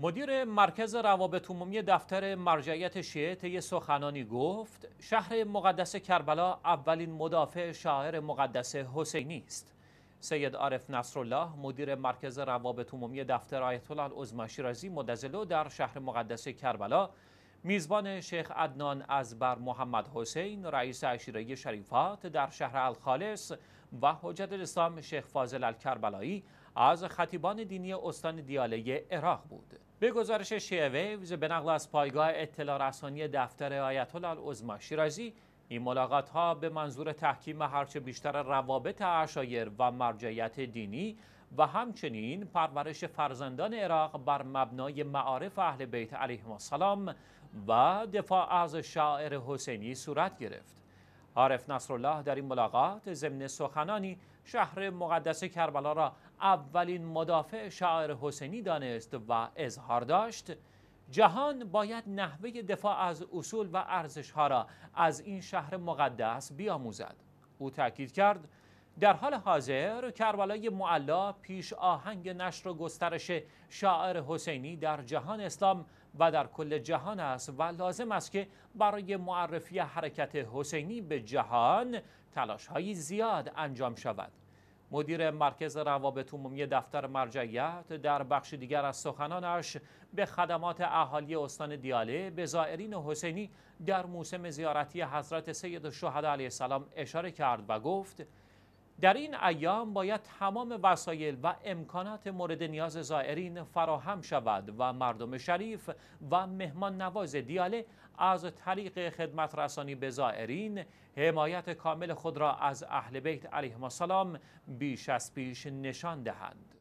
مدیر مرکز روابط عمومی دفتر مرجعیت شیعه طی سخنانی گفت شهر مقدس کربلا اولین مدافع شاعر مقدس حسینی است سید عارف نصرالله مدیر مرکز روابط عمومی دفتر آیت الله العظمی شیرازی مدزلو در شهر مقدس کربلا میزبان شیخ عدنان از بر محمد حسین رئیس عشیره شریفات در شهر الخالص و حجت الاسلام شیخ فاضل الکربلایی از خطیبان دینی استان دیاله عراق بود به گزارش شیعه ویوز به نقل از پایگاه اطلاع رسانی دفتر آیت الله العظما شیرازی این ملاقات ها به منظور تحکیم هرچه بیشتر روابط عشایر و مرجعیت دینی و همچنین پرورش فرزندان عراق بر مبنای معارف اهل بیت علیهم السلام و دفاع از شاعر حسینی صورت گرفت. عارف نصرالله در این ملاقات ضمن سخنانی شهر مقدس کربلا را اولین مدافع شاعر حسینی دانست و اظهار داشت جهان باید نحوه دفاع از اصول و ارزش ها را از این شهر مقدس بیاموزد او تاکید کرد در حال حاضر کربلای معلا پیش آهنگ نشر و گسترش شاعر حسینی در جهان اسلام و در کل جهان است و لازم است که برای معرفی حرکت حسینی به جهان تلاش زیاد انجام شود مدیر مرکز روابط عمومی دفتر مرجعیت در بخش دیگر از سخنانش به خدمات اهالی استان دیاله به زائرین حسینی در موسم زیارتی حضرت سید الشهدا علیه السلام اشاره کرد و گفت در این ایام باید تمام وسایل و امکانات مورد نیاز زائرین فراهم شود و مردم شریف و مهمان نواز دیاله از طریق خدمت رسانی به زائرین حمایت کامل خود را از اهل بیت علیهم السلام بیش از پیش نشان دهند.